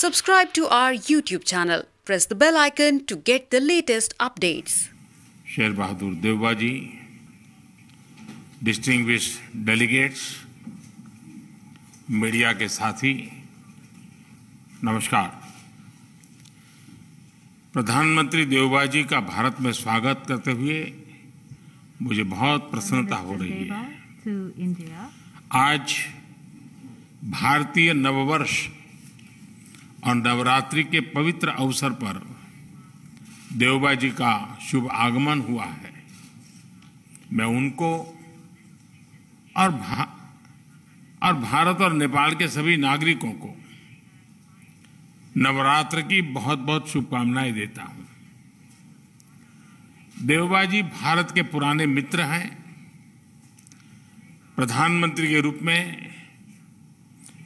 Subscribe to our YouTube channel. Press the bell icon to get the latest updates. Sher Bahadur Devbaji, distinguished delegates, media ke साथी namaskar. प्रधानमंत्री देवबा जी का भारत में स्वागत करते हुए मुझे बहुत प्रसन्नता हो रही है आज भारतीय नववर्ष और नवरात्रि के पवित्र अवसर पर देवबा जी का शुभ आगमन हुआ है मैं उनको और भा, और भारत और नेपाल के सभी नागरिकों को नवरात्र की बहुत बहुत शुभकामनाएं देता हूं देवबा जी भारत के पुराने मित्र हैं प्रधानमंत्री के रूप में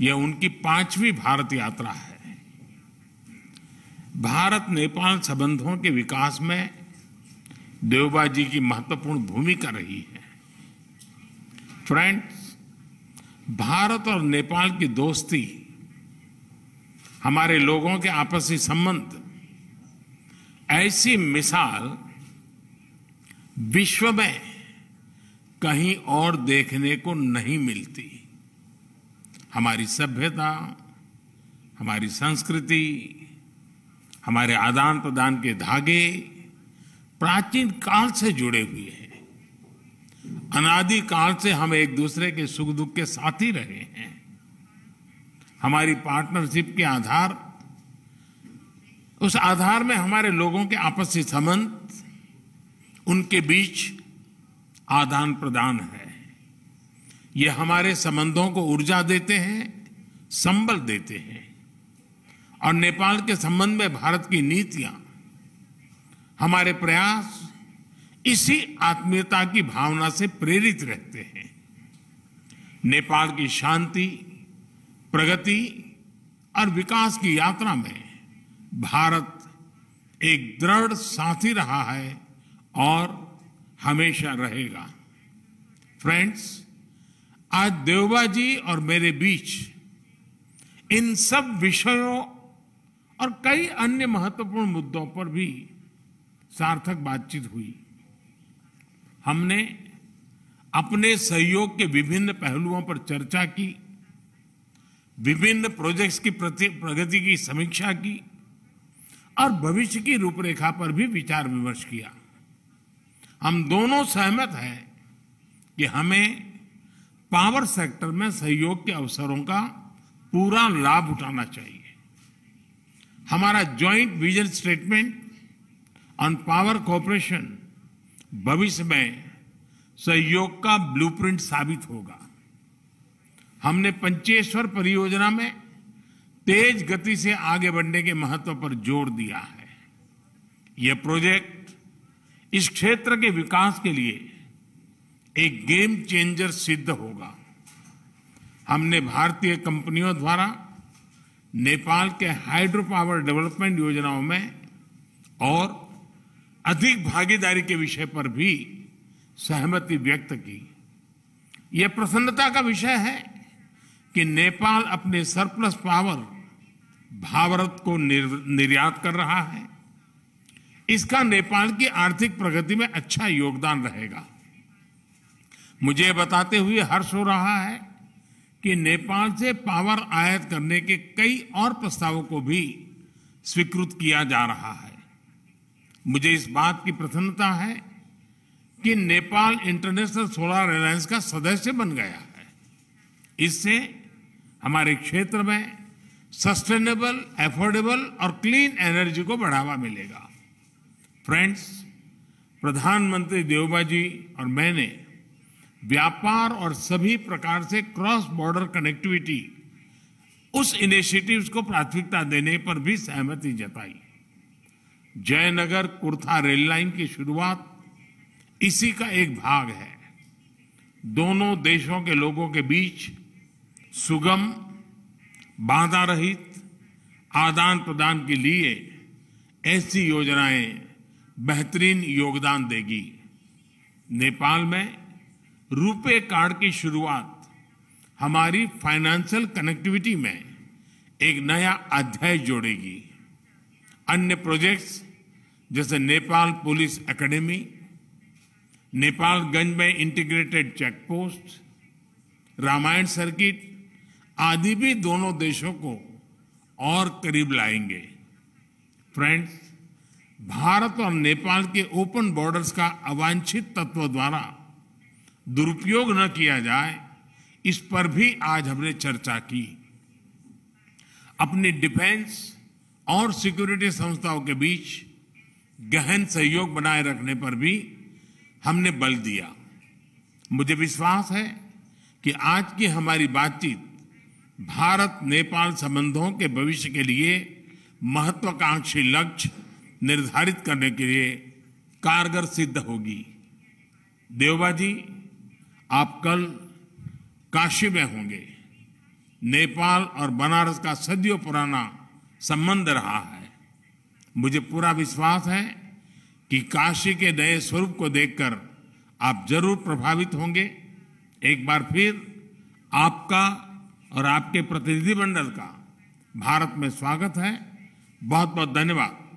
यह उनकी पांचवी भारत यात्रा है भारत नेपाल संबंधों के विकास में देवबा जी की महत्वपूर्ण भूमिका रही है फ्रेंड्स भारत और नेपाल की दोस्ती हमारे लोगों के आपसी संबंध ऐसी मिसाल विश्व में कहीं और देखने को नहीं मिलती हमारी सभ्यता हमारी संस्कृति हमारे आदान प्रदान के धागे प्राचीन काल से जुड़े हुए हैं अनादि काल से हम एक दूसरे के सुख दुख के साथी रहे हैं हमारी पार्टनरशिप के आधार उस आधार में हमारे लोगों के आपसी संबंध उनके बीच आदान प्रदान है ये हमारे संबंधों को ऊर्जा देते हैं संबल देते हैं और नेपाल के संबंध में भारत की नीतियां हमारे प्रयास इसी आत्मीयता की भावना से प्रेरित रहते हैं नेपाल की शांति प्रगति और विकास की यात्रा में भारत एक दृढ़ साथी रहा है और हमेशा रहेगा फ्रेंड्स आज देवबा जी और मेरे बीच इन सब विषयों और कई अन्य महत्वपूर्ण मुद्दों पर भी सार्थक बातचीत हुई हमने अपने सहयोग के विभिन्न पहलुओं पर चर्चा की विभिन्न प्रोजेक्ट्स की प्रगति की समीक्षा की और भविष्य की रूपरेखा पर भी विचार विमर्श किया हम दोनों सहमत हैं कि हमें पावर सेक्टर में सहयोग के अवसरों का पूरा लाभ उठाना चाहिए हमारा joint vision statement on power cooperation भविष्य में सहयोग का ब्लूप्रिंट साबित होगा हमने पंचेश्वर परियोजना में तेज गति से आगे बढ़ने के महत्व पर जोर दिया है यह प्रोजेक्ट इस क्षेत्र के विकास के लिए एक गेम चेंजर सिद्ध होगा हमने भारतीय कंपनियों द्वारा नेपाल के हाइड्रो पावर डेवलपमेंट योजनाओं में और अधिक भागीदारी के विषय पर भी सहमति व्यक्त की यह प्रसन्नता का विषय है कि नेपाल अपने सरप्लस पावर भारत को निर्यात कर रहा है इसका नेपाल की आर्थिक प्रगति में अच्छा योगदान रहेगा मुझे बताते हुए हर्ष हो रहा है कि नेपाल से पावर आयात करने के कई और प्रस्तावों को भी स्वीकृत किया जा रहा है मुझे इस बात की प्रसन्नता है कि नेपाल इंटरनेशनल सोलर अलायंस का सदस्य बन गया है इससे हमारे क्षेत्र में सस्टेनेबल एफोर्डेबल और क्लीन एनर्जी को बढ़ावा मिलेगा फ्रेंड्स प्रधानमंत्री देवबाजी और मैंने व्यापार और सभी प्रकार से क्रॉस बॉर्डर कनेक्टिविटी उस इनिशिएटिव्स को प्राथमिकता देने पर भी सहमति जताई जयनगर कुर्था रेल लाइन की शुरुआत इसी का एक भाग है दोनों देशों के लोगों के बीच सुगम बाधा रहित आदान प्रदान के लिए ऐसी योजनाएं बेहतरीन योगदान देगी नेपाल में रुपे कार्ड की शुरुआत हमारी फाइनेंशियल कनेक्टिविटी में एक नया अध्याय जोड़ेगी अन्य प्रोजेक्ट्स जैसे नेपाल पुलिस एकेडमी नेपालगंज में integrated check post Ramayana circuit आदि भी दोनों देशों को और करीब लाएंगे फ्रेंड्स भारत और नेपाल के ओपन बॉर्डर्स का अवांछित तत्व द्वारा दुरुपयोग न किया जाए इस पर भी आज हमने चर्चा की अपने डिफेंस और सिक्योरिटी संस्थाओं के बीच गहन सहयोग बनाए रखने पर भी हमने बल दिया मुझे विश्वास है कि आज की हमारी बातचीत भारत नेपाल संबंधों के भविष्य के लिए महत्वाकांक्षी लक्ष्य निर्धारित करने के लिए कारगर सिद्ध होगी देवबाजी जी आप कल काशी में होंगे नेपाल और बनारस का सदियों पुराना संबंध रहा है मुझे पूरा विश्वास है कि काशी के नए स्वरूप को देखकर आप जरूर प्रभावित होंगे एक बार फिर आपका और आपके प्रतिनिधिमंडल का भारत में स्वागत है बहुत बहुत धन्यवाद